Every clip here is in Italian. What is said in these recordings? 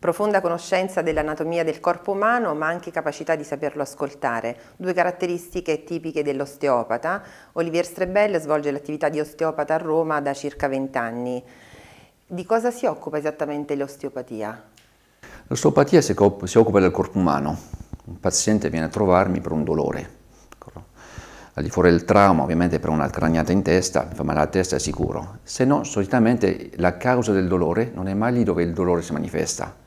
Profonda conoscenza dell'anatomia del corpo umano, ma anche capacità di saperlo ascoltare, due caratteristiche tipiche dell'osteopata. Olivier Strebelle svolge l'attività di osteopata a Roma da circa 20 anni. Di cosa si occupa esattamente l'osteopatia? L'osteopatia si, si occupa del corpo umano. Un paziente viene a trovarmi per un dolore, ecco. al di fuori del trauma, ovviamente per una craniata in testa, mi fa male la testa è sicuro, se no solitamente la causa del dolore non è mai lì dove il dolore si manifesta,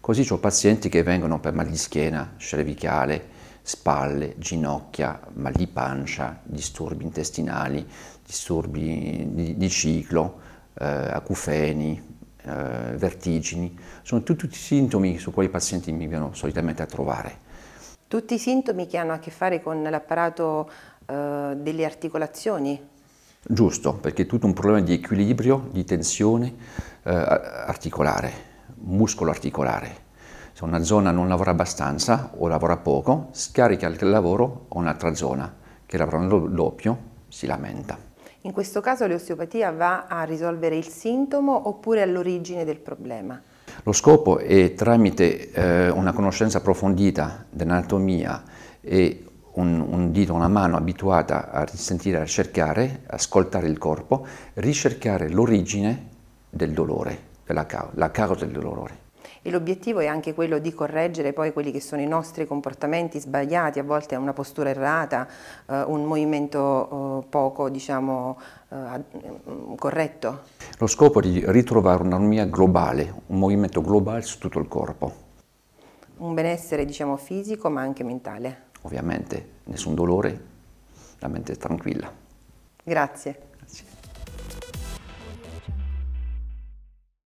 Così ho pazienti che vengono per mal di schiena, cervicale, spalle, ginocchia, mal di pancia, disturbi intestinali, disturbi di, di ciclo, eh, acufeni, eh, vertigini. Sono tutti, tutti sintomi su quali i pazienti mi vengono solitamente a trovare. Tutti i sintomi che hanno a che fare con l'apparato eh, delle articolazioni? Giusto, perché è tutto un problema di equilibrio, di tensione eh, articolare muscolo articolare. Se una zona non lavora abbastanza o lavora poco, scarica il lavoro a un'altra zona che lavorando doppio si lamenta. In questo caso l'osteopatia va a risolvere il sintomo oppure all'origine del problema? Lo scopo è tramite eh, una conoscenza approfondita dell'anatomia e un, un, dito, una mano abituata a sentire, a cercare, ascoltare il corpo, ricercare l'origine del dolore è la, la causa del dolore e l'obiettivo è anche quello di correggere poi quelli che sono i nostri comportamenti sbagliati, a volte una postura errata, eh, un movimento eh, poco diciamo, eh, mm, corretto. Lo scopo è di ritrovare un'armonia globale, un movimento globale su tutto il corpo. Un benessere diciamo, fisico ma anche mentale. Ovviamente, nessun dolore, la mente è tranquilla. Grazie. Grazie.